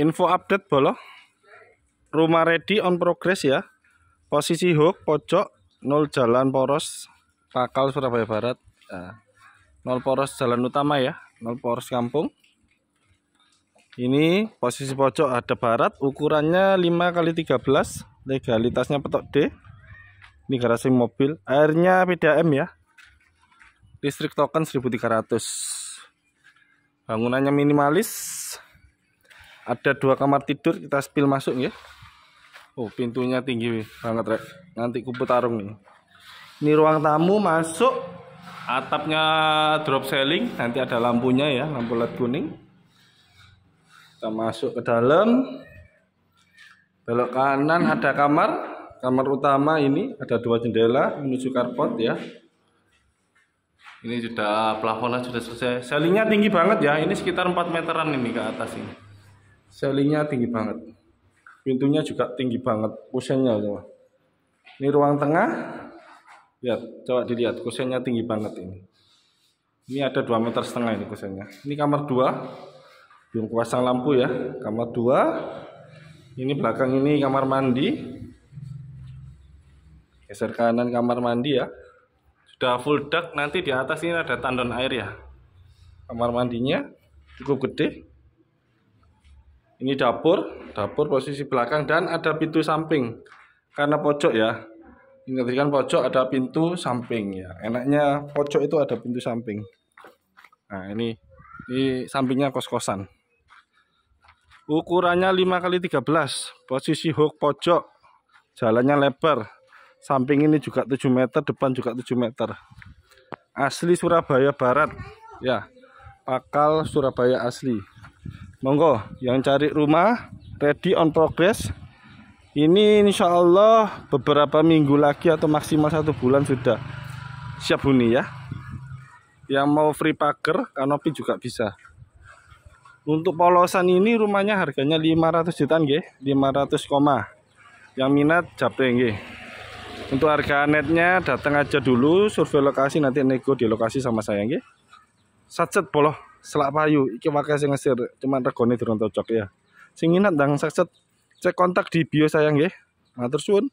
info update bolo rumah ready on progress ya posisi hook pojok nol jalan poros Pakal Surabaya Barat nah, nol poros jalan utama ya nol poros kampung ini posisi pojok ada barat ukurannya 5 kali 13 legalitasnya petok D ini garasi mobil airnya PDAM ya listrik token 1300 bangunannya minimalis ada dua kamar tidur kita spill masuk ya Oh pintunya tinggi banget rek nanti kupu tarung nih ini ruang tamu masuk atapnya drop ceiling. nanti ada lampunya ya lampu led kuning kita masuk ke dalam belok kanan ada kamar kamar utama ini ada dua jendela menuju carport ya ini sudah plafonnya sudah selesai selingnya tinggi banget ya ini sekitar 4 meteran ini ke atas ini Selingnya tinggi banget pintunya juga tinggi banget kusennya semua ini ruang tengah lihat coba dilihat kusennya tinggi banget ini ini ada 2 meter setengah ini kusennya ini kamar 2 belum kuasang lampu ya kamar 2 ini belakang ini kamar mandi geser kanan kamar mandi ya sudah full dark nanti di atas ini ada tandon air ya kamar mandinya cukup gede ini dapur, dapur posisi belakang dan ada pintu samping. Karena pojok ya. Ini kan pojok ada pintu samping ya. Enaknya pojok itu ada pintu samping. Nah, ini ini sampingnya kos-kosan. Ukurannya 5 kali 13, posisi hook pojok. Jalannya lebar. Samping ini juga 7 meter, depan juga 7 meter. Asli Surabaya Barat. Ya. Pakal Surabaya asli monggo yang cari rumah ready on progress ini insya Allah beberapa minggu lagi atau maksimal satu bulan sudah siap huni ya yang mau free pagar kanopi juga bisa untuk polosan ini rumahnya harganya 500 jutaan g, 500 koma yang minat capek g. untuk harga netnya datang aja dulu survei lokasi nanti nego di lokasi sama saya g. sacet poloh selak payu iki wakil sing ngesir cuman regone durung cocok ya sing minat dang sakset cek kontak di bio sayang ya, matur suwun